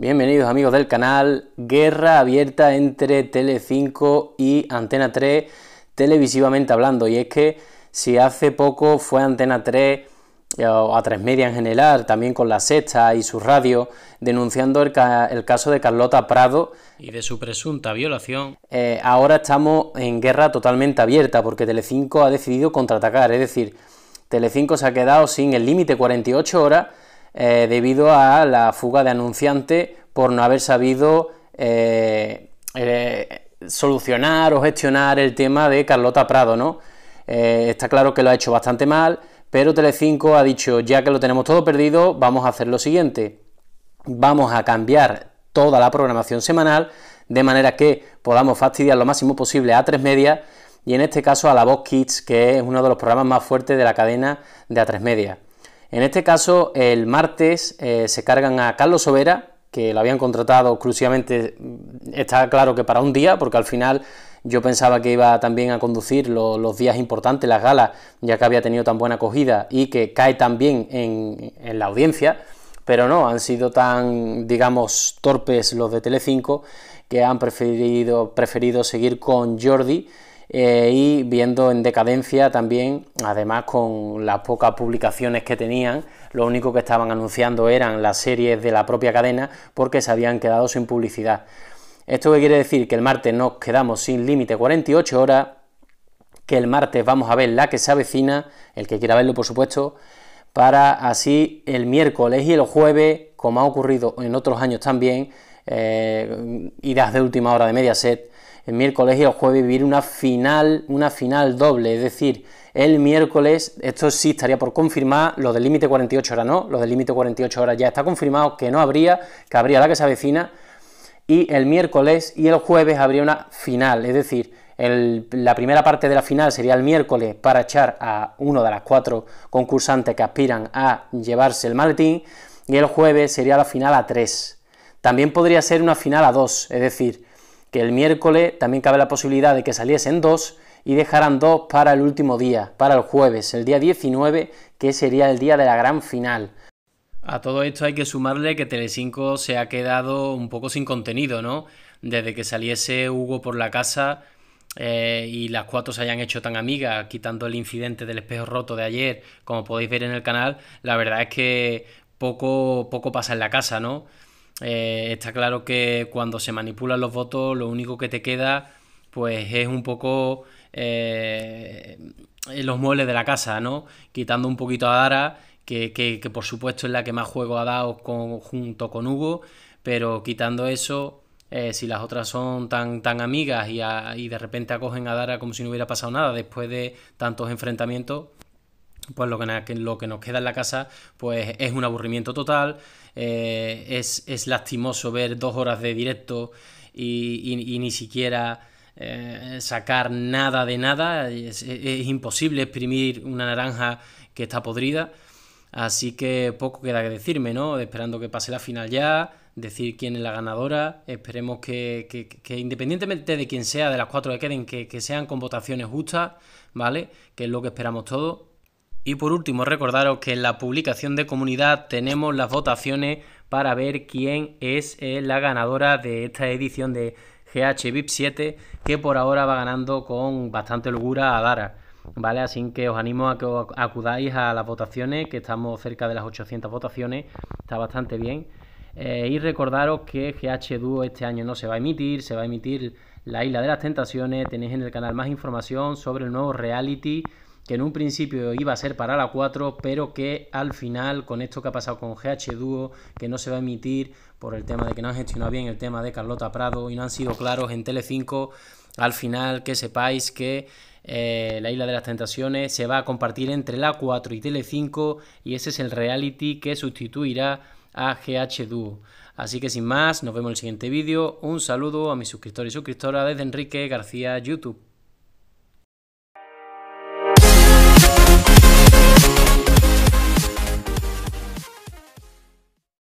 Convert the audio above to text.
Bienvenidos amigos del canal, guerra abierta entre Tele5 y Antena 3 televisivamente hablando y es que si hace poco fue Antena 3 eh, o a tres media en general, también con la sexta y su radio, denunciando el, caso de Carlota Prado y de su presunta violación. Eh, ahora estamos en guerra totalmente abierta porque Tele5 ha decidido contraatacar, es decir, Tele5 se ha quedado sin el límite 48 horas eh, debido a la fuga de anunciante por no haber sabido eh, eh, solucionar o gestionar el tema de Carlota Prado, ¿no? está claro que lo ha hecho bastante mal, pero Telecinco ha dicho, ya que lo tenemos todo perdido, vamos a hacer lo siguiente. Vamos a cambiar toda la programación semanal, de manera que podamos fastidiar lo máximo posible a tres Media... y en este caso a La Voz Kids, que es uno de los programas más fuertes de la cadena de A3 Media. En este caso, el martes eh, se cargan a Carlos Sobera, que lo habían contratado exclusivamente, mm, está claro que para un día, porque al final yo pensaba que iba también a conducir los días importantes, las galas, ya que había tenido tan buena acogida y que cae tan bien en la audiencia, pero no, han sido tan, digamos, torpes los de Telecinco que han preferido, preferido seguir con Jordi eh, y viendo en decadencia también, además con las pocas publicaciones que tenían, lo único que estaban anunciando eran las series de la propia cadena porque se habían quedado sin publicidad. ¿Esto quiere decir? Que el martes nos quedamos sin límite 48 horas, que el martes vamos a ver la que se avecina, el que quiera verlo por supuesto, para así el miércoles y el jueves, como ha ocurrido en otros años también, eh, idas de última hora de set, el miércoles y el jueves vivir una final, una final doble, es decir, el miércoles, esto sí estaría por confirmar, lo del límite 48 horas no, lo del límite 48 horas ya está confirmado que no habría, que habría la que se avecina, y el miércoles y el jueves habría una final, es decir, la primera parte de la final sería el miércoles para echar a uno de las cuatro concursantes que aspiran a llevarse el maletín, y el jueves sería la final a tres. También podría ser una final a dos, es decir, que el miércoles también cabe la posibilidad de que saliesen dos y dejaran dos para el último día, para el jueves, el día 19, que sería el día de la gran final. A todo esto hay que sumarle que Telecinco se ha quedado un poco sin contenido, ¿no? Desde que saliese Hugo por la casa eh, y las cuatro se hayan hecho tan amigas, quitando el incidente del espejo roto de ayer, como podéis ver en el canal, la verdad es que poco, poco pasa en la casa, ¿no? Eh, está claro que cuando se manipulan los votos, lo único que te queda, pues es un poco eh, los muebles de la casa, ¿no? Quitando un poquito a Dara, que, por supuesto es la que más juego ha dado junto con Hugo, pero quitando eso, eh, si las otras son tan, tan amigas y de repente acogen a Dara como si no hubiera pasado nada después de tantos enfrentamientos, pues lo que, lo que nos queda en la casa pues es un aburrimiento total, eh, es, lastimoso ver dos horas de directo y, ni siquiera eh, sacar nada de nada, es, imposible exprimir una naranja que está podrida, así que poco queda que decirme, ¿no? Esperando que pase la final ya, decir quién es la ganadora, esperemos que, que, independientemente de quién sea, de las cuatro que queden, que, que sean con votaciones justas, ¿vale? Que es lo que esperamos todos y por último, recordaros que en la publicación de comunidad tenemos las votaciones para ver quién es eh, la ganadora de esta edición de GH VIP 7, que por ahora va ganando con bastante holgura a Dara. ¿Vale? Así que os animo a que os acudáis a las votaciones, que estamos cerca de las 800 votaciones, está bastante bien. Eh, y recordaros que GH Duo este año no se va a emitir, se va a emitir La Isla de las Tentaciones. Tenéis en el canal más información sobre el nuevo reality que en un principio iba a ser para la 4, pero que al final, con esto que ha pasado con GH Duo, que no se va a emitir por el tema de que no han gestionado bien el tema de Carlota Prado y no han sido claros en Tele5, al final que sepáis que eh, La Isla de las Tentaciones se va a compartir entre la 4 y Tele5 y ese es el reality que sustituirá a GH Duo. Así que sin más, nos vemos en el siguiente vídeo. Un saludo a mis suscriptores y suscriptoras desde Enrique García YouTube.